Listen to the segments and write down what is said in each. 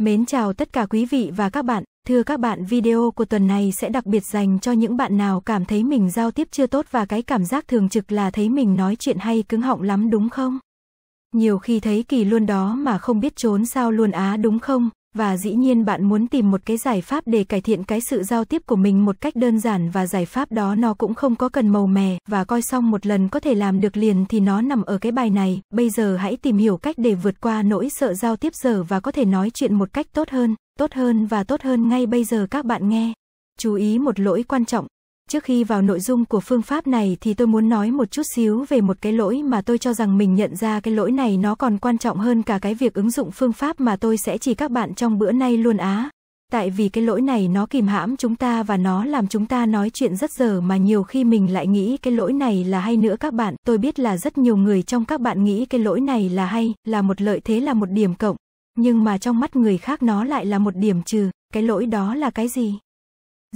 Mến chào tất cả quý vị và các bạn, thưa các bạn video của tuần này sẽ đặc biệt dành cho những bạn nào cảm thấy mình giao tiếp chưa tốt và cái cảm giác thường trực là thấy mình nói chuyện hay cứng họng lắm đúng không? Nhiều khi thấy kỳ luôn đó mà không biết trốn sao luôn á đúng không? Và dĩ nhiên bạn muốn tìm một cái giải pháp để cải thiện cái sự giao tiếp của mình một cách đơn giản và giải pháp đó nó cũng không có cần màu mè, và coi xong một lần có thể làm được liền thì nó nằm ở cái bài này, bây giờ hãy tìm hiểu cách để vượt qua nỗi sợ giao tiếp giờ và có thể nói chuyện một cách tốt hơn, tốt hơn và tốt hơn ngay bây giờ các bạn nghe. Chú ý một lỗi quan trọng, Trước khi vào nội dung của phương pháp này thì tôi muốn nói một chút xíu về một cái lỗi mà tôi cho rằng mình nhận ra cái lỗi này nó còn quan trọng hơn cả cái việc ứng dụng phương pháp mà tôi sẽ chỉ các bạn trong bữa nay luôn á. Tại vì cái lỗi này nó kìm hãm chúng ta và nó làm chúng ta nói chuyện rất dở mà nhiều khi mình lại nghĩ cái lỗi này là hay nữa các bạn. Tôi biết là rất nhiều người trong các bạn nghĩ cái lỗi này là hay, là một lợi thế là một điểm cộng. Nhưng mà trong mắt người khác nó lại là một điểm trừ, cái lỗi đó là cái gì?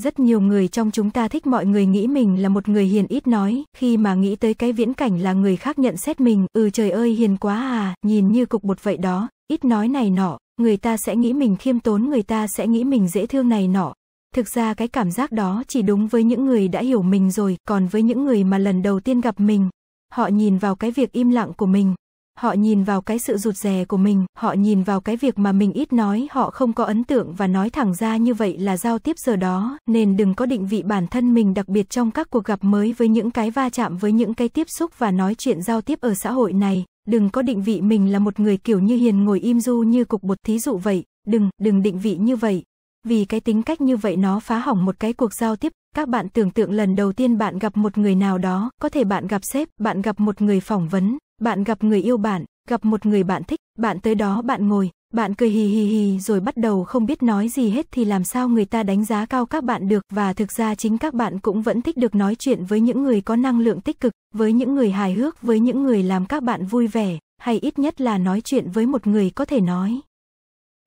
Rất nhiều người trong chúng ta thích mọi người nghĩ mình là một người hiền ít nói, khi mà nghĩ tới cái viễn cảnh là người khác nhận xét mình, ừ trời ơi hiền quá à, nhìn như cục bột vậy đó, ít nói này nọ, người ta sẽ nghĩ mình khiêm tốn người ta sẽ nghĩ mình dễ thương này nọ. Thực ra cái cảm giác đó chỉ đúng với những người đã hiểu mình rồi, còn với những người mà lần đầu tiên gặp mình, họ nhìn vào cái việc im lặng của mình, họ nhìn vào cái sự rụt rè của mình, họ nhìn vào cái việc mà mình ít nói, họ không có ấn tượng và nói thẳng ra như vậy là giao tiếp giờ đó, nên đừng có định vị bản thân mình đặc biệt trong các cuộc gặp mới với những cái va chạm với những cái tiếp xúc và nói chuyện giao tiếp ở xã hội này, đừng có định vị mình là một người kiểu như hiền ngồi im du như cục bột thí dụ vậy, đừng, đừng định vị như vậy. Vì cái tính cách như vậy nó phá hỏng một cái cuộc giao tiếp, các bạn tưởng tượng lần đầu tiên bạn gặp một người nào đó, có thể bạn gặp sếp, bạn gặp một người phỏng vấn, bạn gặp người yêu bạn, gặp một người bạn thích, bạn tới đó bạn ngồi, bạn cười hì hì hì rồi bắt đầu không biết nói gì hết thì làm sao người ta đánh giá cao các bạn được và thực ra chính các bạn cũng vẫn thích được nói chuyện với những người có năng lượng tích cực, với những người hài hước, với những người làm các bạn vui vẻ, hay ít nhất là nói chuyện với một người có thể nói.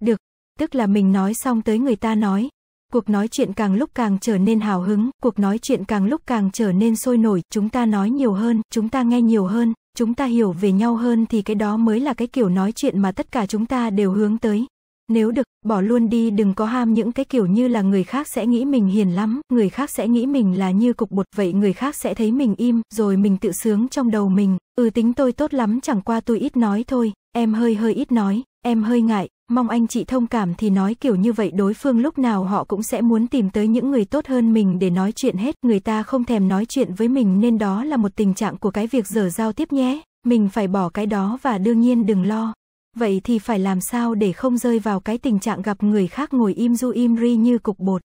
Được, tức là mình nói xong tới người ta nói. Cuộc nói chuyện càng lúc càng trở nên hào hứng, cuộc nói chuyện càng lúc càng trở nên sôi nổi, chúng ta nói nhiều hơn, chúng ta nghe nhiều hơn, chúng ta hiểu về nhau hơn thì cái đó mới là cái kiểu nói chuyện mà tất cả chúng ta đều hướng tới. Nếu được, bỏ luôn đi đừng có ham những cái kiểu như là người khác sẽ nghĩ mình hiền lắm, người khác sẽ nghĩ mình là như cục bột, vậy người khác sẽ thấy mình im, rồi mình tự sướng trong đầu mình, ừ tính tôi tốt lắm chẳng qua tôi ít nói thôi, em hơi hơi ít nói, em hơi ngại, Mong anh chị thông cảm thì nói kiểu như vậy đối phương lúc nào họ cũng sẽ muốn tìm tới những người tốt hơn mình để nói chuyện hết. Người ta không thèm nói chuyện với mình nên đó là một tình trạng của cái việc dở giao tiếp nhé. Mình phải bỏ cái đó và đương nhiên đừng lo. Vậy thì phải làm sao để không rơi vào cái tình trạng gặp người khác ngồi im du im ri như cục bột.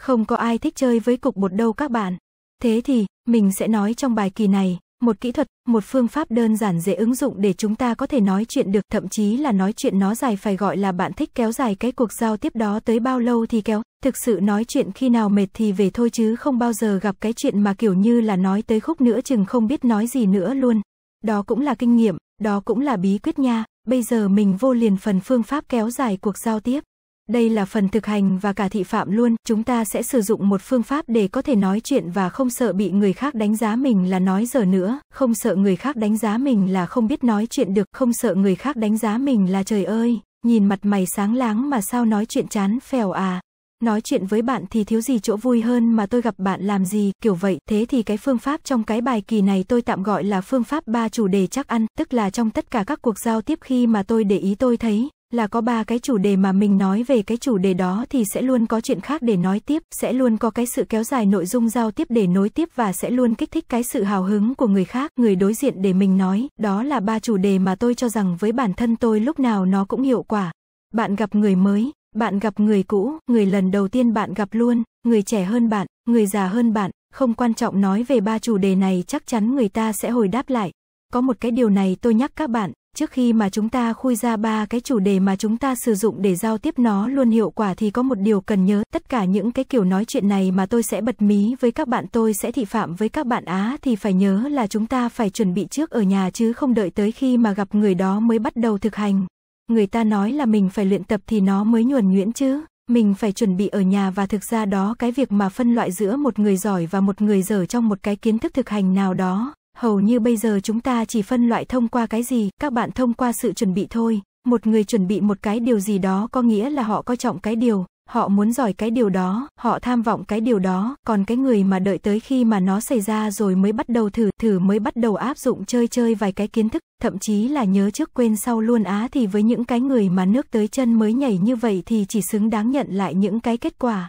Không có ai thích chơi với cục bột đâu các bạn. Thế thì, mình sẽ nói trong bài kỳ này, một kỹ thuật, một phương pháp đơn giản dễ ứng dụng để chúng ta có thể nói chuyện được, thậm chí là nói chuyện nó dài phải gọi là bạn thích kéo dài cái cuộc giao tiếp đó tới bao lâu thì kéo, thực sự nói chuyện khi nào mệt thì về thôi chứ không bao giờ gặp cái chuyện mà kiểu như là nói tới khúc nữa chừng không biết nói gì nữa luôn. Đó cũng là kinh nghiệm, đó cũng là bí quyết nha, bây giờ mình vô liền phần phương pháp kéo dài cuộc giao tiếp. Đây là phần thực hành và cả thị phạm luôn, chúng ta sẽ sử dụng một phương pháp để có thể nói chuyện và không sợ bị người khác đánh giá mình là nói dở nữa, không sợ người khác đánh giá mình là không biết nói chuyện được, không sợ người khác đánh giá mình là trời ơi, nhìn mặt mày sáng láng mà sao nói chuyện chán phèo à. Nói chuyện với bạn thì thiếu gì chỗ vui hơn mà tôi gặp bạn làm gì, kiểu vậy, thế thì cái phương pháp trong cái bài kỳ này tôi tạm gọi là phương pháp ba chủ đề chắc ăn, tức là trong tất cả các cuộc giao tiếp khi mà tôi để ý tôi thấy, là có ba cái chủ đề mà mình nói về cái chủ đề đó thì sẽ luôn có chuyện khác để nói tiếp, sẽ luôn có cái sự kéo dài nội dung giao tiếp để nối tiếp và sẽ luôn kích thích cái sự hào hứng của người khác, người đối diện để mình nói, đó là ba chủ đề mà tôi cho rằng với bản thân tôi lúc nào nó cũng hiệu quả. Bạn gặp người mới, bạn gặp người cũ, người lần đầu tiên bạn gặp luôn, người trẻ hơn bạn, người già hơn bạn, không quan trọng nói về ba chủ đề này chắc chắn người ta sẽ hồi đáp lại. Có một cái điều này tôi nhắc các bạn, Trước khi mà chúng ta khui ra ba cái chủ đề mà chúng ta sử dụng để giao tiếp nó luôn hiệu quả thì có một điều cần nhớ, tất cả những cái kiểu nói chuyện này mà tôi sẽ bật mí với các bạn tôi sẽ thị phạm với các bạn Á thì phải nhớ là chúng ta phải chuẩn bị trước ở nhà chứ không đợi tới khi mà gặp người đó mới bắt đầu thực hành. Người ta nói là mình phải luyện tập thì nó mới nhuần nhuyễn chứ, mình phải chuẩn bị ở nhà và thực ra đó cái việc mà phân loại giữa một người giỏi và một người dở trong một cái kiến thức thực hành nào đó Hầu như bây giờ chúng ta chỉ phân loại thông qua cái gì, các bạn thông qua sự chuẩn bị thôi. Một người chuẩn bị một cái điều gì đó có nghĩa là họ coi trọng cái điều, họ muốn giỏi cái điều đó, họ tham vọng cái điều đó, còn cái người mà đợi tới khi mà nó xảy ra rồi mới bắt đầu thử, thử mới bắt đầu áp dụng chơi chơi vài cái kiến thức, thậm chí là nhớ trước quên sau luôn á thì với những cái người mà nước tới chân mới nhảy như vậy thì chỉ xứng đáng nhận lại những cái kết quả.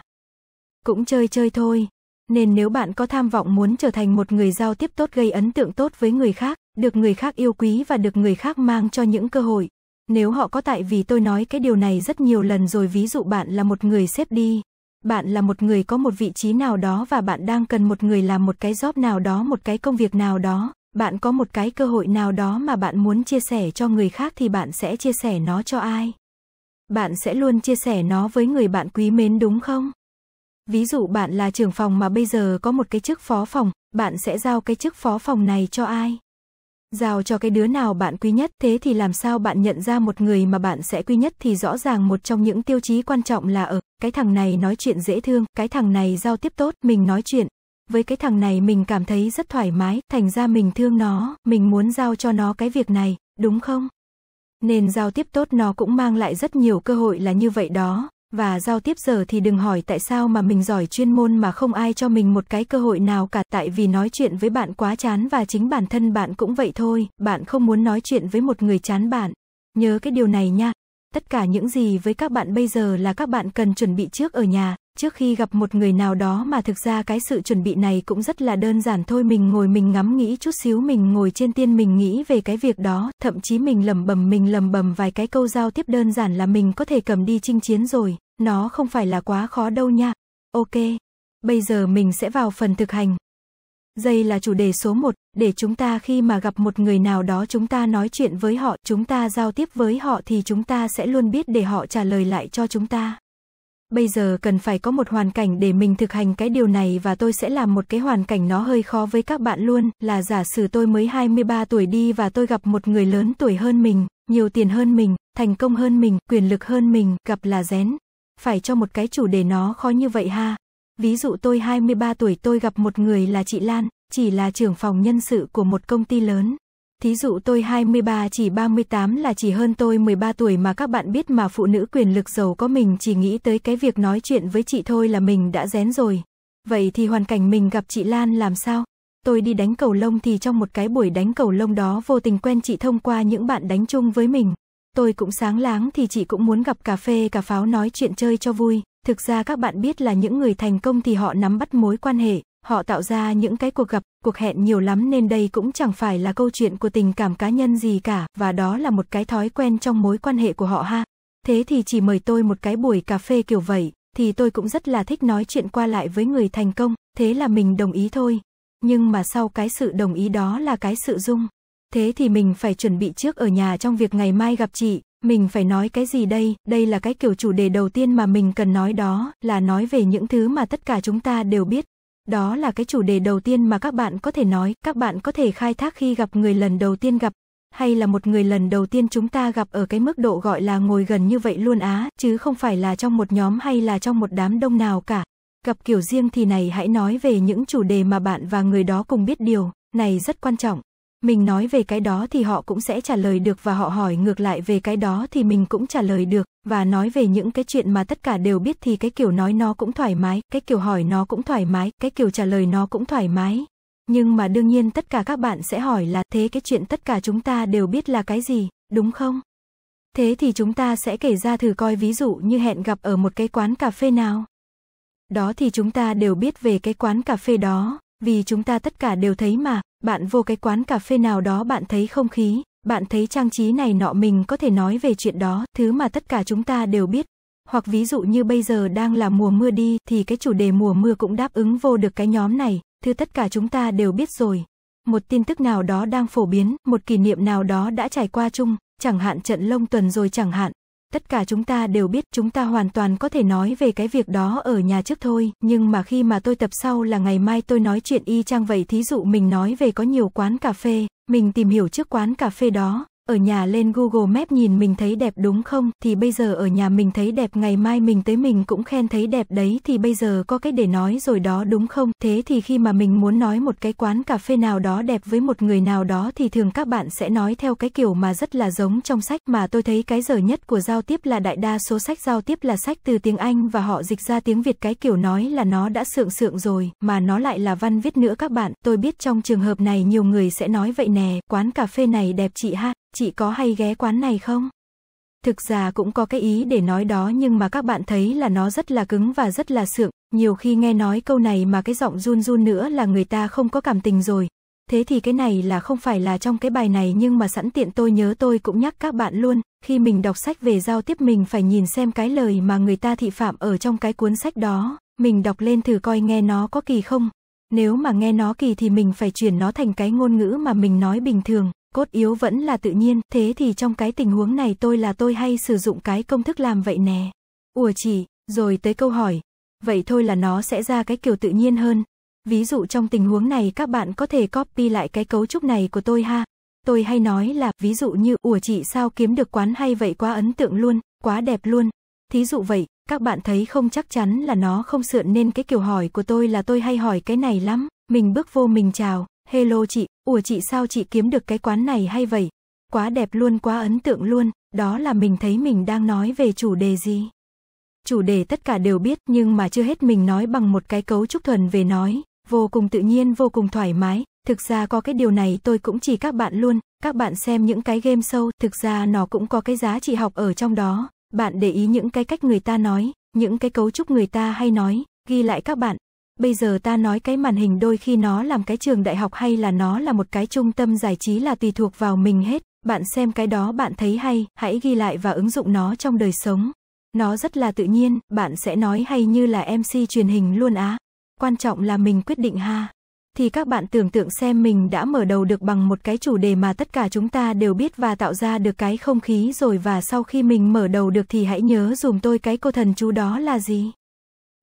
Cũng chơi chơi thôi, nên nếu bạn có tham vọng muốn trở thành một người giao tiếp tốt gây ấn tượng tốt với người khác, được người khác yêu quý và được người khác mang cho những cơ hội. Nếu họ có tại vì tôi nói cái điều này rất nhiều lần rồi ví dụ bạn là một người xếp đi. Bạn là một người có một vị trí nào đó và bạn đang cần một người làm một cái job nào đó, một cái công việc nào đó. Bạn có một cái cơ hội nào đó mà bạn muốn chia sẻ cho người khác thì bạn sẽ chia sẻ nó cho ai? Bạn sẽ luôn chia sẻ nó với người bạn quý mến đúng không? Ví dụ bạn là trưởng phòng mà bây giờ có một cái chức phó phòng, bạn sẽ giao cái chức phó phòng này cho ai? Giao cho cái đứa nào bạn quý nhất, thế thì làm sao bạn nhận ra một người mà bạn sẽ quý nhất thì rõ ràng một trong những tiêu chí quan trọng là ở, cái thằng này nói chuyện dễ thương, cái thằng này giao tiếp tốt, mình nói chuyện. Với cái thằng này mình cảm thấy rất thoải mái, thành ra mình thương nó, mình muốn giao cho nó cái việc này, đúng không? Nên giao tiếp tốt nó cũng mang lại rất nhiều cơ hội là như vậy đó, và giao tiếp giờ thì đừng hỏi tại sao mà mình giỏi chuyên môn mà không ai cho mình một cái cơ hội nào cả tại vì nói chuyện với bạn quá chán và chính bản thân bạn cũng vậy thôi, bạn không muốn nói chuyện với một người chán bạn. Nhớ cái điều này nha. Tất cả những gì với các bạn bây giờ là các bạn cần chuẩn bị trước ở nhà, trước khi gặp một người nào đó mà thực ra cái sự chuẩn bị này cũng rất là đơn giản thôi mình ngồi mình ngắm nghĩ chút xíu mình ngồi trên tiên mình nghĩ về cái việc đó, thậm chí mình lầm bầm mình lầm bầm vài cái câu giao tiếp đơn giản là mình có thể cầm đi chinh chiến rồi, nó không phải là quá khó đâu nha. Ok, bây giờ mình sẽ vào phần thực hành, Dây là chủ đề số một, để chúng ta khi mà gặp một người nào đó chúng ta nói chuyện với họ, chúng ta giao tiếp với họ thì chúng ta sẽ luôn biết để họ trả lời lại cho chúng ta. Bây giờ cần phải có một hoàn cảnh để mình thực hành cái điều này và tôi sẽ làm một cái hoàn cảnh nó hơi khó với các bạn luôn, là giả sử tôi mới 23 tuổi đi và tôi gặp một người lớn tuổi hơn mình, nhiều tiền hơn mình, thành công hơn mình, quyền lực hơn mình, gặp là rén. Phải cho một cái chủ đề nó khó như vậy ha, Ví dụ tôi 23 tuổi tôi gặp một người là chị Lan, chỉ là trưởng phòng nhân sự của một công ty lớn. Thí dụ tôi 23 chỉ 38 là chỉ hơn tôi 13 tuổi mà các bạn biết mà phụ nữ quyền lực giàu có mình chỉ nghĩ tới cái việc nói chuyện với chị thôi là mình đã rén rồi. Vậy thì hoàn cảnh mình gặp chị Lan làm sao? Tôi đi đánh cầu lông thì trong một cái buổi đánh cầu lông đó vô tình quen chị thông qua những bạn đánh chung với mình. Tôi cũng sáng láng thì chị cũng muốn gặp cà phê cà pháo nói chuyện chơi cho vui. Thực ra các bạn biết là những người thành công thì họ nắm bắt mối quan hệ, họ tạo ra những cái cuộc gặp, cuộc hẹn nhiều lắm nên đây cũng chẳng phải là câu chuyện của tình cảm cá nhân gì cả, và đó là một cái thói quen trong mối quan hệ của họ ha. Thế thì chỉ mời tôi một cái buổi cà phê kiểu vậy, thì tôi cũng rất là thích nói chuyện qua lại với người thành công, thế là mình đồng ý thôi. Nhưng mà sau cái sự đồng ý đó là cái sự dung Thế thì mình phải chuẩn bị trước ở nhà trong việc ngày mai gặp chị, mình phải nói cái gì đây, đây là cái kiểu chủ đề đầu tiên mà mình cần nói đó, là nói về những thứ mà tất cả chúng ta đều biết. Đó là cái chủ đề đầu tiên mà các bạn có thể nói, các bạn có thể khai thác khi gặp người lần đầu tiên gặp, hay là một người lần đầu tiên chúng ta gặp ở cái mức độ gọi là ngồi gần như vậy luôn á, chứ không phải là trong một nhóm hay là trong một đám đông nào cả. Gặp kiểu riêng thì này hãy nói về những chủ đề mà bạn và người đó cùng biết điều, này rất quan trọng. Mình nói về cái đó thì họ cũng sẽ trả lời được và họ hỏi ngược lại về cái đó thì mình cũng trả lời được, và nói về những cái chuyện mà tất cả đều biết thì cái kiểu nói nó cũng thoải mái, cái kiểu hỏi nó cũng thoải mái, cái kiểu trả lời nó cũng thoải mái. Nhưng mà đương nhiên tất cả các bạn sẽ hỏi là thế cái chuyện tất cả chúng ta đều biết là cái gì, đúng không? Thế thì chúng ta sẽ kể ra thử coi ví dụ như hẹn gặp ở một cái quán cà phê nào. Đó thì chúng ta đều biết về cái quán cà phê đó, vì chúng ta tất cả đều thấy mà, bạn vô cái quán cà phê nào đó bạn thấy không khí, bạn thấy trang trí này nọ mình có thể nói về chuyện đó, thứ mà tất cả chúng ta đều biết. Hoặc ví dụ như bây giờ đang là mùa mưa đi thì cái chủ đề mùa mưa cũng đáp ứng vô được cái nhóm này, thứ tất cả chúng ta đều biết rồi. Một tin tức nào đó đang phổ biến, một kỷ niệm nào đó đã trải qua chung, chẳng hạn trận lông tuần rồi chẳng hạn, tất cả chúng ta đều biết chúng ta hoàn toàn có thể nói về cái việc đó ở nhà trước thôi, nhưng mà khi mà tôi tập sau là ngày mai tôi nói chuyện y chang vậy thí dụ mình nói về có nhiều quán cà phê, mình tìm hiểu trước quán cà phê đó, ở nhà lên Google map nhìn mình thấy đẹp đúng không, thì bây giờ ở nhà mình thấy đẹp ngày mai mình tới mình cũng khen thấy đẹp đấy thì bây giờ có cái để nói rồi đó đúng không? Thế thì khi mà mình muốn nói một cái quán cà phê nào đó đẹp với một người nào đó thì thường các bạn sẽ nói theo cái kiểu mà rất là giống trong sách mà tôi thấy cái dở nhất của giao tiếp là đại đa số sách giao tiếp là sách từ tiếng Anh và họ dịch ra tiếng Việt cái kiểu nói là nó đã sượng sượng rồi, mà nó lại là văn viết nữa các bạn. Tôi biết trong trường hợp này nhiều người sẽ nói vậy nè, quán cà phê này đẹp chị ha, chị có hay ghé quán này không? Thực ra cũng có cái ý để nói đó nhưng mà các bạn thấy là nó rất là cứng và rất là sượng, nhiều khi nghe nói câu này mà cái giọng run run nữa là người ta không có cảm tình rồi. Thế thì cái này là không phải là trong cái bài này nhưng mà sẵn tiện tôi nhớ tôi cũng nhắc các bạn luôn, khi mình đọc sách về giao tiếp mình phải nhìn xem cái lời mà người ta thị phạm ở trong cái cuốn sách đó, mình đọc lên thử coi nghe nó có kỳ không. Nếu mà nghe nó kỳ thì mình phải chuyển nó thành cái ngôn ngữ mà mình nói bình thường cốt yếu vẫn là tự nhiên, thế thì trong cái tình huống này tôi là tôi hay sử dụng cái công thức làm vậy nè. Ủa chỉ, rồi tới câu hỏi, vậy thôi là nó sẽ ra cái kiểu tự nhiên hơn. Ví dụ trong tình huống này các bạn có thể copy lại cái cấu trúc này của tôi ha. Tôi hay nói là, ví dụ như, ủa chị sao kiếm được quán hay vậy quá ấn tượng luôn, quá đẹp luôn. Thí dụ vậy, các bạn thấy không chắc chắn là nó không sượn nên cái kiểu hỏi của tôi là tôi hay hỏi cái này lắm. Mình bước vô mình chào, Hello chị, ủa chị sao chị kiếm được cái quán này hay vậy? Quá đẹp luôn, quá ấn tượng luôn, đó là mình thấy mình đang nói về chủ đề gì. Chủ đề tất cả đều biết nhưng mà chưa hết mình nói bằng một cái cấu trúc thuần về nói, vô cùng tự nhiên, vô cùng thoải mái. Thực ra có cái điều này tôi cũng chỉ các bạn luôn, các bạn xem những cái game sâu, thực ra nó cũng có cái giá trị học ở trong đó. Bạn để ý những cái cách người ta nói, những cái cấu trúc người ta hay nói, ghi lại các bạn, Bây giờ ta nói cái màn hình đôi khi nó làm cái trường đại học hay là nó là một cái trung tâm giải trí là tùy thuộc vào mình hết. Bạn xem cái đó bạn thấy hay, hãy ghi lại và ứng dụng nó trong đời sống. Nó rất là tự nhiên, bạn sẽ nói hay như là MC truyền hình luôn á. Quan trọng là mình quyết định ha. Thì các bạn tưởng tượng xem mình đã mở đầu được bằng một cái chủ đề mà tất cả chúng ta đều biết và tạo ra được cái không khí rồi và sau khi mình mở đầu được thì hãy nhớ dùm tôi cái cô thần chú đó là gì.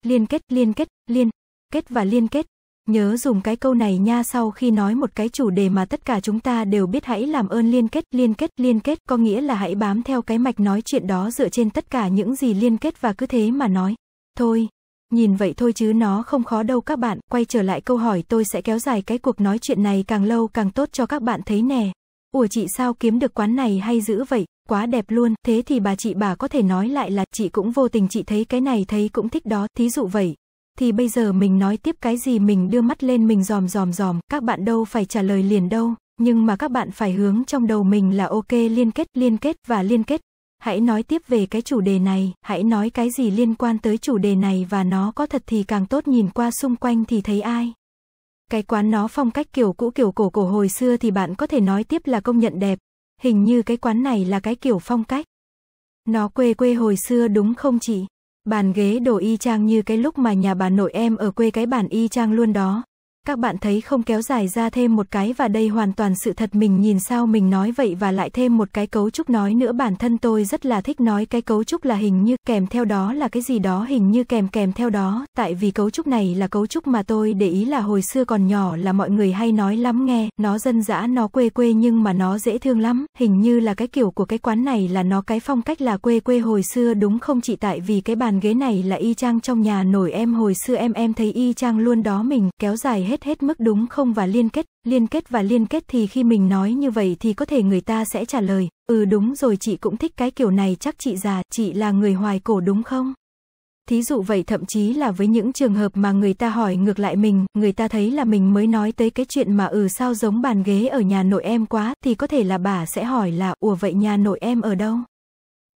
Liên kết, liên kết, liên, kết và liên kết. Nhớ dùng cái câu này nha sau khi nói một cái chủ đề mà tất cả chúng ta đều biết hãy làm ơn liên kết, liên kết, liên kết có nghĩa là hãy bám theo cái mạch nói chuyện đó dựa trên tất cả những gì liên kết và cứ thế mà nói. Thôi, nhìn vậy thôi chứ nó không khó đâu các bạn, quay trở lại câu hỏi tôi sẽ kéo dài cái cuộc nói chuyện này càng lâu càng tốt cho các bạn thấy nè. Ủa chị sao kiếm được quán này hay dữ vậy, quá đẹp luôn, thế thì bà chị bà có thể nói lại là chị cũng vô tình chị thấy cái này thấy cũng thích đó, thí dụ vậy thì bây giờ mình nói tiếp cái gì mình đưa mắt lên mình dòm dòm dòm, các bạn đâu phải trả lời liền đâu, nhưng mà các bạn phải hướng trong đầu mình là ok liên kết, liên kết và liên kết. Hãy nói tiếp về cái chủ đề này, hãy nói cái gì liên quan tới chủ đề này và nó có thật thì càng tốt nhìn qua xung quanh thì thấy ai. Cái quán nó phong cách kiểu cũ kiểu cổ cổ hồi xưa thì bạn có thể nói tiếp là công nhận đẹp, hình như cái quán này là cái kiểu phong cách. Nó quê quê hồi xưa đúng không chị? Bàn ghế đồ y chang như cái lúc mà nhà bà nội em ở quê cái bàn y chang luôn đó. Các bạn thấy không kéo dài ra thêm một cái và đây hoàn toàn sự thật mình nhìn sao mình nói vậy và lại thêm một cái cấu trúc nói nữa bản thân tôi rất là thích nói cái cấu trúc là hình như kèm theo đó là cái gì đó hình như kèm kèm theo đó tại vì cấu trúc này là cấu trúc mà tôi để ý là hồi xưa còn nhỏ là mọi người hay nói lắm nghe nó dân dã nó quê quê nhưng mà nó dễ thương lắm hình như là cái kiểu của cái quán này là nó cái phong cách là quê quê hồi xưa đúng không chỉ tại vì cái bàn ghế này là y chang trong nhà nổi em hồi xưa em em thấy y chang luôn đó mình kéo dài hết hết hết mức đúng không và liên kết, liên kết và liên kết thì khi mình nói như vậy thì có thể người ta sẽ trả lời, ừ đúng rồi chị cũng thích cái kiểu này chắc chị già, chị là người hoài cổ đúng không? Thí dụ vậy thậm chí là với những trường hợp mà người ta hỏi ngược lại mình, người ta thấy là mình mới nói tới cái chuyện mà ừ sao giống bàn ghế ở nhà nội em quá thì có thể là bà sẽ hỏi là ủa vậy nhà nội em ở đâu?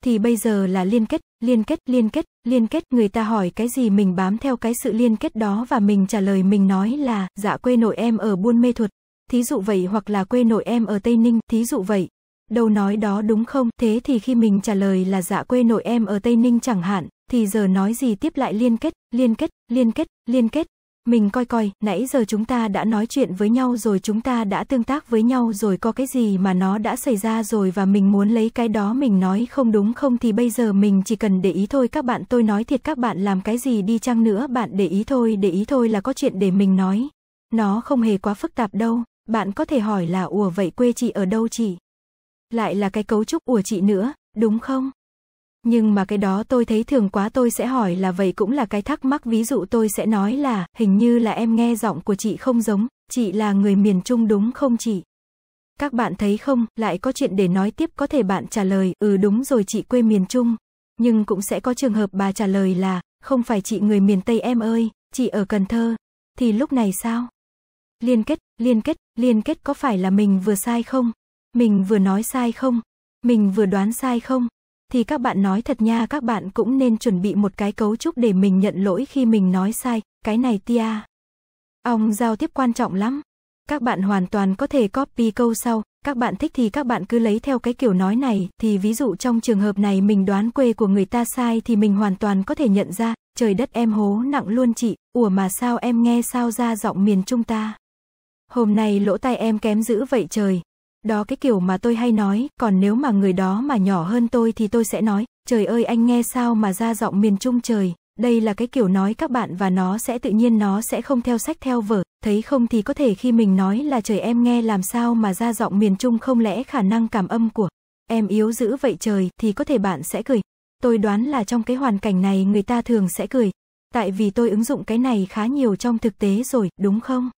thì bây giờ là liên kết, liên kết, liên kết, liên kết. Người ta hỏi cái gì mình bám theo cái sự liên kết đó và mình trả lời mình nói là, dạ quê nội em ở Buôn Mê thuật thí dụ vậy hoặc là quê nội em ở Tây Ninh, thí dụ vậy. Đâu nói đó đúng không? Thế thì khi mình trả lời là dạ quê nội em ở Tây Ninh chẳng hạn, thì giờ nói gì tiếp lại liên kết, liên kết, liên kết, liên kết, mình coi coi, nãy giờ chúng ta đã nói chuyện với nhau rồi chúng ta đã tương tác với nhau rồi có cái gì mà nó đã xảy ra rồi và mình muốn lấy cái đó mình nói không đúng không thì bây giờ mình chỉ cần để ý thôi các bạn tôi nói thiệt các bạn làm cái gì đi chăng nữa bạn để ý thôi để ý thôi là có chuyện để mình nói. Nó không hề quá phức tạp đâu, bạn có thể hỏi là ủa vậy quê chị ở đâu chị? Lại là cái cấu trúc ủa chị nữa, đúng không? Nhưng mà cái đó tôi thấy thường quá tôi sẽ hỏi là vậy cũng là cái thắc mắc ví dụ tôi sẽ nói là, hình như là em nghe giọng của chị không giống, chị là người miền Trung đúng không chị? Các bạn thấy không, lại có chuyện để nói tiếp có thể bạn trả lời, ừ đúng rồi chị quê miền Trung. Nhưng cũng sẽ có trường hợp bà trả lời là, không phải chị người miền Tây em ơi, chị ở Cần Thơ. Thì lúc này sao? Liên kết, liên kết, liên kết có phải là mình vừa sai không? Mình vừa nói sai không? Mình vừa đoán sai không? thì các bạn nói thật nha các bạn cũng nên chuẩn bị một cái cấu trúc để mình nhận lỗi khi mình nói sai, cái này tia. ông giao tiếp quan trọng lắm. Các bạn hoàn toàn có thể copy câu sau, các bạn thích thì các bạn cứ lấy theo cái kiểu nói này, thì ví dụ trong trường hợp này mình đoán quê của người ta sai thì mình hoàn toàn có thể nhận ra, trời đất em hố nặng luôn chị, ủa mà sao em nghe sao ra giọng miền Trung ta. Hôm nay lỗ tai em kém dữ vậy trời, đó cái kiểu mà tôi hay nói, còn nếu mà người đó mà nhỏ hơn tôi thì tôi sẽ nói, trời ơi anh nghe sao mà ra giọng miền trung trời, đây là cái kiểu nói các bạn và nó sẽ tự nhiên nó sẽ không theo sách theo vở, thấy không thì có thể khi mình nói là trời em nghe làm sao mà ra giọng miền trung không lẽ khả năng cảm âm của em yếu dữ vậy trời thì có thể bạn sẽ cười. Tôi đoán là trong cái hoàn cảnh này người ta thường sẽ cười, tại vì tôi ứng dụng cái này khá nhiều trong thực tế rồi, đúng không?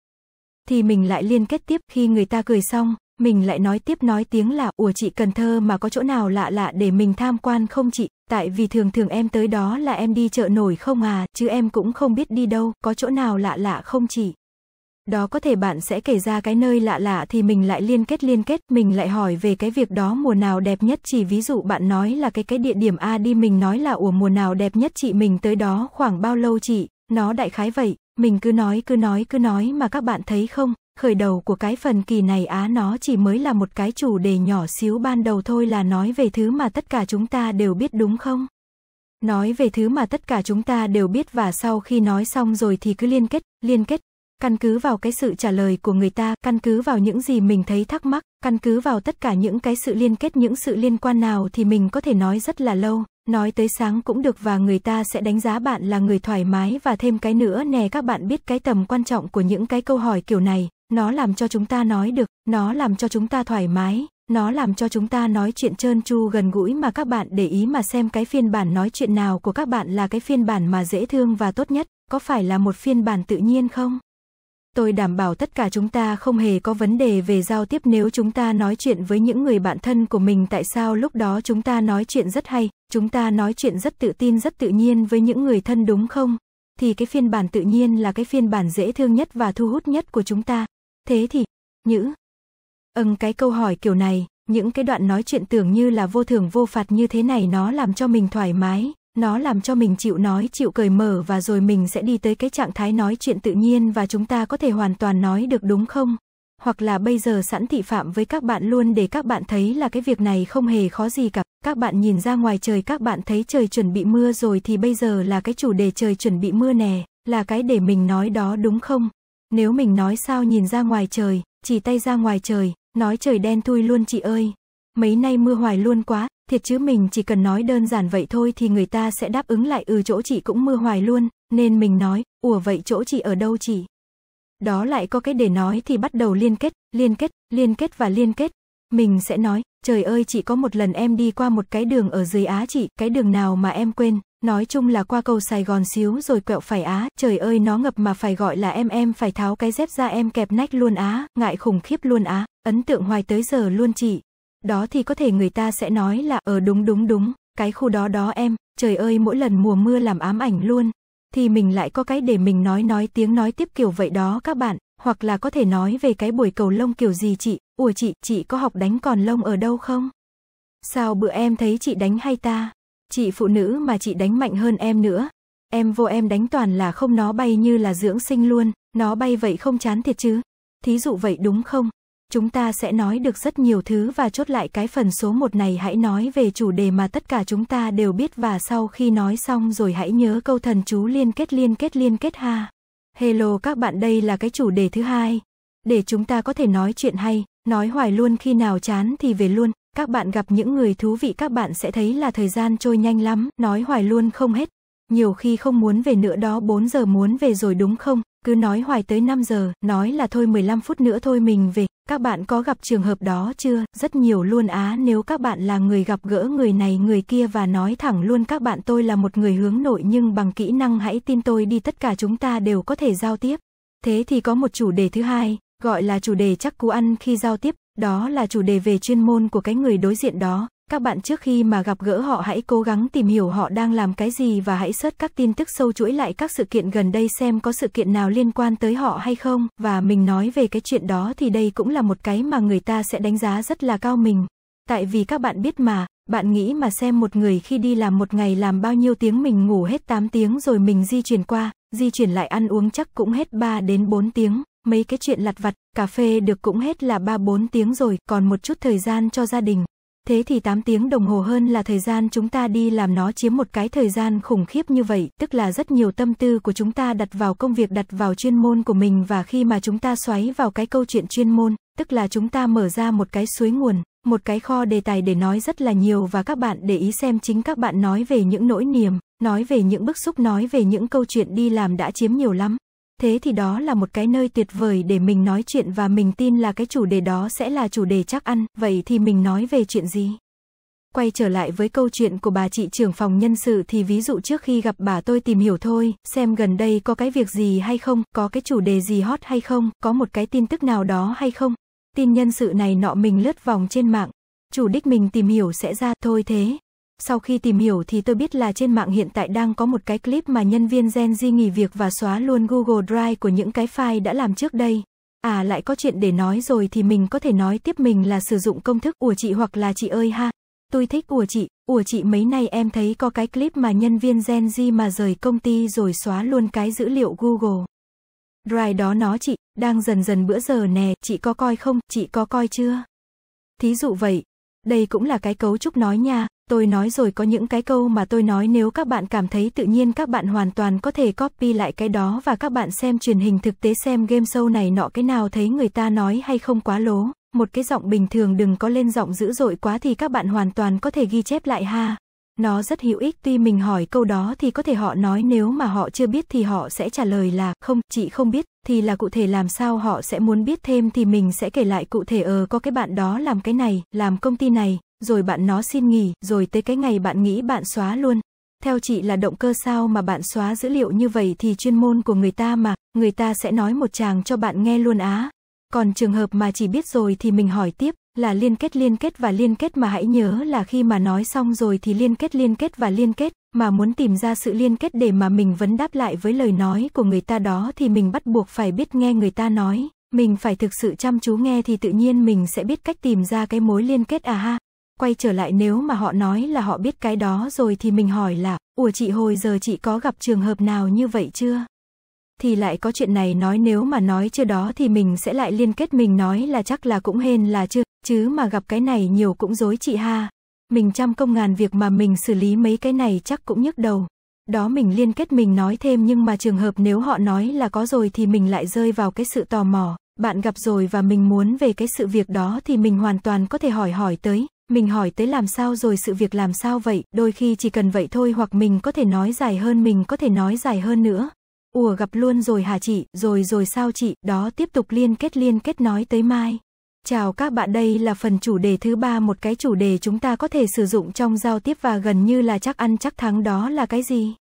Thì mình lại liên kết tiếp khi người ta cười xong, mình lại nói tiếp nói tiếng là ủa chị Cần Thơ mà có chỗ nào lạ lạ để mình tham quan không chị, tại vì thường thường em tới đó là em đi chợ nổi không à, chứ em cũng không biết đi đâu, có chỗ nào lạ lạ không chị. Đó có thể bạn sẽ kể ra cái nơi lạ lạ thì mình lại liên kết liên kết, mình lại hỏi về cái việc đó mùa nào đẹp nhất chỉ ví dụ bạn nói là cái cái địa điểm A đi mình nói là ủa mùa nào đẹp nhất chị mình tới đó khoảng bao lâu chị, nó đại khái vậy, mình cứ nói cứ nói cứ nói mà các bạn thấy không, khởi đầu của cái phần kỳ này á nó chỉ mới là một cái chủ đề nhỏ xíu ban đầu thôi là nói về thứ mà tất cả chúng ta đều biết đúng không? Nói về thứ mà tất cả chúng ta đều biết và sau khi nói xong rồi thì cứ liên kết, liên kết, căn cứ vào cái sự trả lời của người ta, căn cứ vào những gì mình thấy thắc mắc, căn cứ vào tất cả những cái sự liên kết những sự liên quan nào thì mình có thể nói rất là lâu, nói tới sáng cũng được và người ta sẽ đánh giá bạn là người thoải mái và thêm cái nữa nè các bạn biết cái tầm quan trọng của những cái câu hỏi kiểu này, nó làm cho chúng ta nói được, nó làm cho chúng ta thoải mái, nó làm cho chúng ta nói chuyện trơn tru gần gũi mà các bạn để ý mà xem cái phiên bản nói chuyện nào của các bạn là cái phiên bản mà dễ thương và tốt nhất, có phải là một phiên bản tự nhiên không? Tôi đảm bảo tất cả chúng ta không hề có vấn đề về giao tiếp nếu chúng ta nói chuyện với những người bạn thân của mình tại sao lúc đó chúng ta nói chuyện rất hay, chúng ta nói chuyện rất tự tin rất tự nhiên với những người thân đúng không? Thì cái phiên bản tự nhiên là cái phiên bản dễ thương nhất và thu hút nhất của chúng ta, thế thì, nhữ. Ừm cái câu hỏi kiểu này, những cái đoạn nói chuyện tưởng như là vô thưởng vô phạt như thế này nó làm cho mình thoải mái, nó làm cho mình chịu nói chịu cởi mở và rồi mình sẽ đi tới cái trạng thái nói chuyện tự nhiên và chúng ta có thể hoàn toàn nói được đúng không? Hoặc là bây giờ sẵn thị phạm với các bạn luôn để các bạn thấy là cái việc này không hề khó gì cả. Các bạn nhìn ra ngoài trời các bạn thấy trời chuẩn bị mưa rồi thì bây giờ là cái chủ đề trời chuẩn bị mưa nè, là cái để mình nói đó đúng không? Nếu mình nói sao nhìn ra ngoài trời, chỉ tay ra ngoài trời, nói trời đen thui luôn chị ơi. Mấy nay mưa hoài luôn quá, thiệt chứ mình chỉ cần nói đơn giản vậy thôi thì người ta sẽ đáp ứng lại ừ chỗ chị cũng mưa hoài luôn, nên mình nói, ủa vậy chỗ chị ở đâu chị? Đó lại có cái để nói thì bắt đầu liên kết, liên kết, liên kết và liên kết. Mình sẽ nói, trời ơi chị có một lần em đi qua một cái đường ở dưới Á chị, cái đường nào mà em quên, Nói chung là qua cầu Sài Gòn xíu rồi quẹo phải á, trời ơi nó ngập mà phải gọi là em em phải tháo cái dép ra em kẹp nách luôn á, ngại khủng khiếp luôn á, ấn tượng hoài tới giờ luôn chị. Đó thì có thể người ta sẽ nói là ở ờ, đúng đúng đúng, cái khu đó đó em, trời ơi mỗi lần mùa mưa làm ám ảnh luôn. Thì mình lại có cái để mình nói nói tiếng nói tiếp kiểu vậy đó các bạn, hoặc là có thể nói về cái buổi cầu lông kiểu gì chị, ủa chị, chị có học đánh còn lông ở đâu không? Sao bữa em thấy chị đánh hay ta? Chị phụ nữ mà chị đánh mạnh hơn em nữa. Em vô em đánh toàn là không nó bay như là dưỡng sinh luôn, nó bay vậy không chán thiệt chứ. Thí dụ vậy đúng không? Chúng ta sẽ nói được rất nhiều thứ và chốt lại cái phần số 1 này hãy nói về chủ đề mà tất cả chúng ta đều biết và sau khi nói xong rồi hãy nhớ câu thần chú liên kết liên kết liên kết ha. Hello các bạn đây là cái chủ đề thứ hai. Để chúng ta có thể nói chuyện hay, nói hoài luôn khi nào chán thì về luôn, các bạn gặp những người thú vị các bạn sẽ thấy là thời gian trôi nhanh lắm, nói hoài luôn không hết. Nhiều khi không muốn về nữa đó 4 giờ muốn về rồi đúng không? Cứ nói hoài tới 5 giờ, nói là thôi 15 phút nữa thôi mình về. Các bạn có gặp trường hợp đó chưa? Rất nhiều luôn á nếu các bạn là người gặp gỡ người này người kia và nói thẳng luôn các bạn tôi là một người hướng nội nhưng bằng kỹ năng hãy tin tôi đi tất cả chúng ta đều có thể giao tiếp. Thế thì có một chủ đề thứ hai, gọi là chủ đề chắc cú ăn khi giao tiếp, đó là chủ đề về chuyên môn của cái người đối diện đó. Các bạn trước khi mà gặp gỡ họ hãy cố gắng tìm hiểu họ đang làm cái gì và hãy search các tin tức sâu chuỗi lại các sự kiện gần đây xem có sự kiện nào liên quan tới họ hay không. Và mình nói về cái chuyện đó thì đây cũng là một cái mà người ta sẽ đánh giá rất là cao mình. Tại vì các bạn biết mà, bạn nghĩ mà xem một người khi đi làm một ngày làm bao nhiêu tiếng mình ngủ hết 8 tiếng rồi mình di chuyển qua, di chuyển lại ăn uống chắc cũng hết 3 đến 4 tiếng. Mấy cái chuyện lặt vặt, cà phê được cũng hết là 3-4 tiếng rồi, còn một chút thời gian cho gia đình. Thế thì 8 tiếng đồng hồ hơn là thời gian chúng ta đi làm nó chiếm một cái thời gian khủng khiếp như vậy, tức là rất nhiều tâm tư của chúng ta đặt vào công việc đặt vào chuyên môn của mình và khi mà chúng ta xoáy vào cái câu chuyện chuyên môn, tức là chúng ta mở ra một cái suối nguồn, một cái kho đề tài để nói rất là nhiều và các bạn để ý xem chính các bạn nói về những nỗi niềm, nói về những bức xúc nói về những câu chuyện đi làm đã chiếm nhiều lắm thế thì đó là một cái nơi tuyệt vời để mình nói chuyện và mình tin là cái chủ đề đó sẽ là chủ đề chắc ăn, vậy thì mình nói về chuyện gì? Quay trở lại với câu chuyện của bà chị trưởng phòng nhân sự thì ví dụ trước khi gặp bà tôi tìm hiểu thôi, xem gần đây có cái việc gì hay không, có cái chủ đề gì hot hay không, có một cái tin tức nào đó hay không. Tin nhân sự này nọ mình lướt vòng trên mạng. Chủ đích mình tìm hiểu sẽ ra thôi thế, sau khi tìm hiểu thì tôi biết là trên mạng hiện tại đang có một cái clip mà nhân viên Gen Z nghỉ việc và xóa luôn Google Drive của những cái file đã làm trước đây. À lại có chuyện để nói rồi thì mình có thể nói tiếp mình là sử dụng công thức của chị hoặc là chị ơi ha. Tôi thích của chị, của chị mấy nay em thấy có cái clip mà nhân viên Gen Z mà rời công ty rồi xóa luôn cái dữ liệu Google. Drive đó nó chị, đang dần dần bữa giờ nè, chị có coi không, chị có coi chưa? Thí dụ vậy, đây cũng là cái cấu trúc nói nha, tôi nói rồi có những cái câu mà tôi nói nếu các bạn cảm thấy tự nhiên các bạn hoàn toàn có thể copy lại cái đó và các bạn xem truyền hình thực tế xem game show này nọ cái nào thấy người ta nói hay không quá lố. Một cái giọng bình thường đừng có lên giọng dữ dội quá thì các bạn hoàn toàn có thể ghi chép lại ha. Nó rất hữu ích tuy mình hỏi câu đó thì có thể họ nói nếu mà họ chưa biết thì họ sẽ trả lời là không, chị không biết, thì là cụ thể làm sao họ sẽ muốn biết thêm thì mình sẽ kể lại cụ thể ờ có cái bạn đó làm cái này, làm công ty này, rồi bạn nó xin nghỉ, rồi tới cái ngày bạn nghĩ bạn xóa luôn. Theo chị là động cơ sao mà bạn xóa dữ liệu như vậy thì chuyên môn của người ta mà, người ta sẽ nói một chàng cho bạn nghe luôn á. Còn trường hợp mà chỉ biết rồi thì mình hỏi tiếp, là liên kết liên kết và liên kết mà hãy nhớ là khi mà nói xong rồi thì liên kết liên kết và liên kết, mà muốn tìm ra sự liên kết để mà mình vẫn đáp lại với lời nói của người ta đó thì mình bắt buộc phải biết nghe người ta nói, mình phải thực sự chăm chú nghe thì tự nhiên mình sẽ biết cách tìm ra cái mối liên kết à ha. Quay trở lại nếu mà họ nói là họ biết cái đó rồi thì mình hỏi là, ủa chị hồi giờ chị có gặp trường hợp nào như vậy chưa? thì lại có chuyện này nói nếu mà nói chưa đó thì mình sẽ lại liên kết mình nói là chắc là cũng hên là chưa, chứ mà gặp cái này nhiều cũng dối chị ha. Mình trăm công ngàn việc mà mình xử lý mấy cái này chắc cũng nhức đầu. Đó mình liên kết mình nói thêm nhưng mà trường hợp nếu họ nói là có rồi thì mình lại rơi vào cái sự tò mò. Bạn gặp rồi và mình muốn về cái sự việc đó thì mình hoàn toàn có thể hỏi hỏi tới. Mình hỏi tới làm sao rồi sự việc làm sao vậy, đôi khi chỉ cần vậy thôi hoặc mình có thể nói dài hơn mình có thể nói dài hơn nữa. Ủa gặp luôn rồi hả chị, rồi rồi sao chị, đó tiếp tục liên kết liên kết nói tới mai. Chào các bạn đây là phần chủ đề thứ ba một cái chủ đề chúng ta có thể sử dụng trong giao tiếp và gần như là chắc ăn chắc thắng đó là cái gì?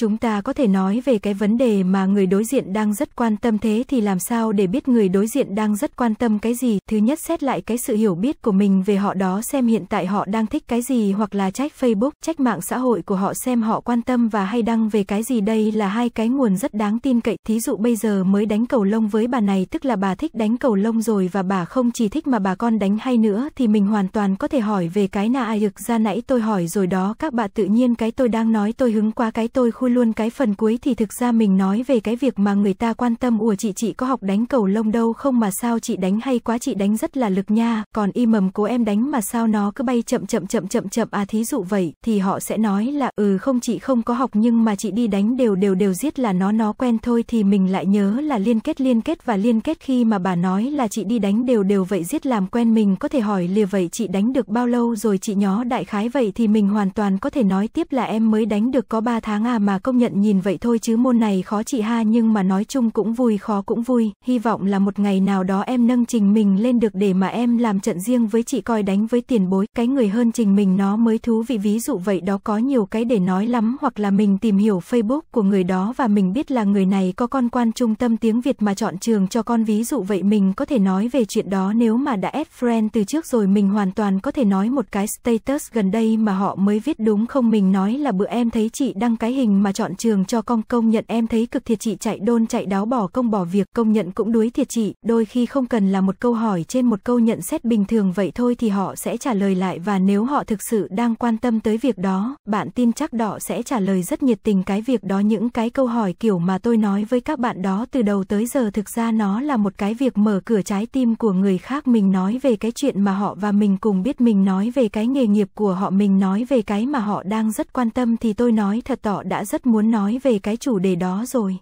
Chúng ta có thể nói về cái vấn đề mà người đối diện đang rất quan tâm thế thì làm sao để biết người đối diện đang rất quan tâm cái gì? Thứ nhất xét lại cái sự hiểu biết của mình về họ đó xem hiện tại họ đang thích cái gì hoặc là trách Facebook, trách mạng xã hội của họ xem họ quan tâm và hay đăng về cái gì đây là hai cái nguồn rất đáng tin cậy. Thí dụ bây giờ mới đánh cầu lông với bà này tức là bà thích đánh cầu lông rồi và bà không chỉ thích mà bà con đánh hay nữa thì mình hoàn toàn có thể hỏi về cái na ai à, ra nãy tôi hỏi rồi đó các bà tự nhiên cái tôi đang nói tôi hứng qua cái tôi khu vui luôn cái phần cuối thì thực ra mình nói về cái việc mà người ta quan tâm ủa chị chị có học đánh cầu lông đâu không mà sao chị đánh hay quá chị đánh rất là lực nha, còn y mầm cố em đánh mà sao nó cứ bay chậm chậm chậm chậm chậm à thí dụ vậy, thì họ sẽ nói là ừ không chị không có học nhưng mà chị đi đánh đều đều đều giết là nó nó quen thôi thì mình lại nhớ là liên kết liên kết và liên kết khi mà bà nói là chị đi đánh đều đều vậy giết làm quen mình có thể hỏi lìa vậy chị đánh được bao lâu rồi chị nhó đại khái vậy thì mình hoàn toàn có thể nói tiếp là em mới đánh được có 3 tháng à mà công nhận nhìn vậy thôi chứ môn này khó chị ha nhưng mà nói chung cũng vui khó cũng vui, hy vọng là một ngày nào đó em nâng trình mình lên được để mà em làm trận riêng với chị coi đánh với tiền bối, cái người hơn trình mình nó mới thú vị ví dụ vậy đó có nhiều cái để nói lắm hoặc là mình tìm hiểu Facebook của người đó và mình biết là người này có con quan trung tâm tiếng Việt mà chọn trường cho con ví dụ vậy mình có thể nói về chuyện đó nếu mà đã add friend từ trước rồi mình hoàn toàn có thể nói một cái status gần đây mà họ mới viết đúng không mình nói là bữa em thấy chị đăng cái hình mà chọn trường cho con công nhận em thấy cực thiệt chị chạy đôn chạy đáo bỏ công bỏ việc công nhận cũng đuối thiệt chị, đôi khi không cần là một câu hỏi trên một câu nhận xét bình thường vậy thôi thì họ sẽ trả lời lại và nếu họ thực sự đang quan tâm tới việc đó, bạn tin chắc đỏ sẽ trả lời rất nhiệt tình cái việc đó những cái câu hỏi kiểu mà tôi nói với các bạn đó từ đầu tới giờ thực ra nó là một cái việc mở cửa trái tim của người khác mình nói về cái chuyện mà họ và mình cùng biết mình nói về cái nghề nghiệp của họ mình nói về cái mà họ đang rất quan tâm thì tôi nói thật tỏ đã rất muốn nói về cái chủ đề đó rồi.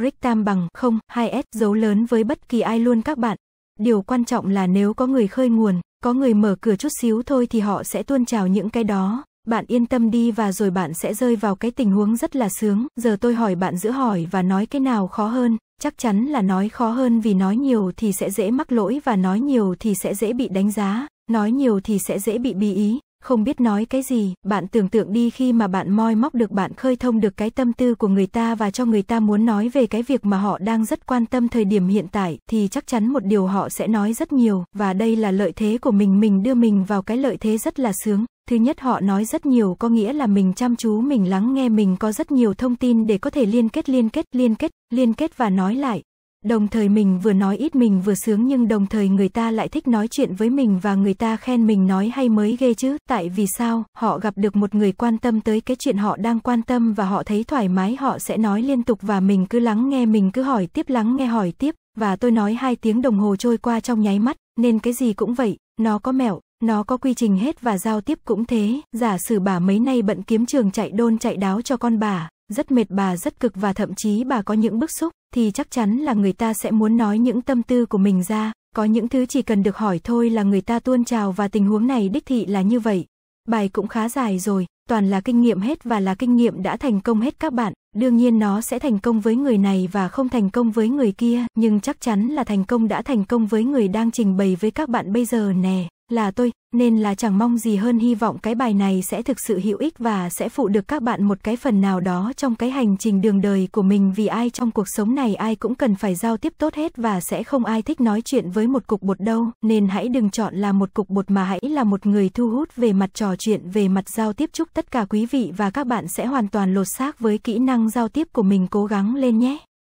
Rick Tam bằng 0, 2S dấu lớn với bất kỳ ai luôn các bạn. Điều quan trọng là nếu có người khơi nguồn, có người mở cửa chút xíu thôi thì họ sẽ tuôn trào những cái đó. Bạn yên tâm đi và rồi bạn sẽ rơi vào cái tình huống rất là sướng. Giờ tôi hỏi bạn giữa hỏi và nói cái nào khó hơn. Chắc chắn là nói khó hơn vì nói nhiều thì sẽ dễ mắc lỗi và nói nhiều thì sẽ dễ bị đánh giá. Nói nhiều thì sẽ dễ bị bí ý không biết nói cái gì, bạn tưởng tượng đi khi mà bạn moi móc được bạn khơi thông được cái tâm tư của người ta và cho người ta muốn nói về cái việc mà họ đang rất quan tâm thời điểm hiện tại, thì chắc chắn một điều họ sẽ nói rất nhiều, và đây là lợi thế của mình mình đưa mình vào cái lợi thế rất là sướng. Thứ nhất họ nói rất nhiều có nghĩa là mình chăm chú mình lắng nghe mình có rất nhiều thông tin để có thể liên kết liên kết liên kết liên kết và nói lại, Đồng thời mình vừa nói ít mình vừa sướng nhưng đồng thời người ta lại thích nói chuyện với mình và người ta khen mình nói hay mới ghê chứ. Tại vì sao, họ gặp được một người quan tâm tới cái chuyện họ đang quan tâm và họ thấy thoải mái họ sẽ nói liên tục và mình cứ lắng nghe mình cứ hỏi tiếp lắng nghe hỏi tiếp. Và tôi nói hai tiếng đồng hồ trôi qua trong nháy mắt, nên cái gì cũng vậy, nó có mẹo, nó có quy trình hết và giao tiếp cũng thế. Giả sử bà mấy nay bận kiếm trường chạy đôn chạy đáo cho con bà, rất mệt bà rất cực và thậm chí bà có những bức xúc, thì chắc chắn là người ta sẽ muốn nói những tâm tư của mình ra, có những thứ chỉ cần được hỏi thôi là người ta tuôn trào và tình huống này đích thị là như vậy. Bài cũng khá dài rồi, toàn là kinh nghiệm hết và là kinh nghiệm đã thành công hết các bạn, đương nhiên nó sẽ thành công với người này và không thành công với người kia, nhưng chắc chắn là thành công đã thành công với người đang trình bày với các bạn bây giờ nè là tôi, nên là chẳng mong gì hơn hy vọng cái bài này sẽ thực sự hữu ích và sẽ phụ được các bạn một cái phần nào đó trong cái hành trình đường đời của mình vì ai trong cuộc sống này ai cũng cần phải giao tiếp tốt hết và sẽ không ai thích nói chuyện với một cục bột đâu, nên hãy đừng chọn là một cục bột mà hãy là một người thu hút về mặt trò chuyện về mặt giao tiếp chúc tất cả quý vị và các bạn sẽ hoàn toàn lột xác với kỹ năng giao tiếp của mình cố gắng lên nhé.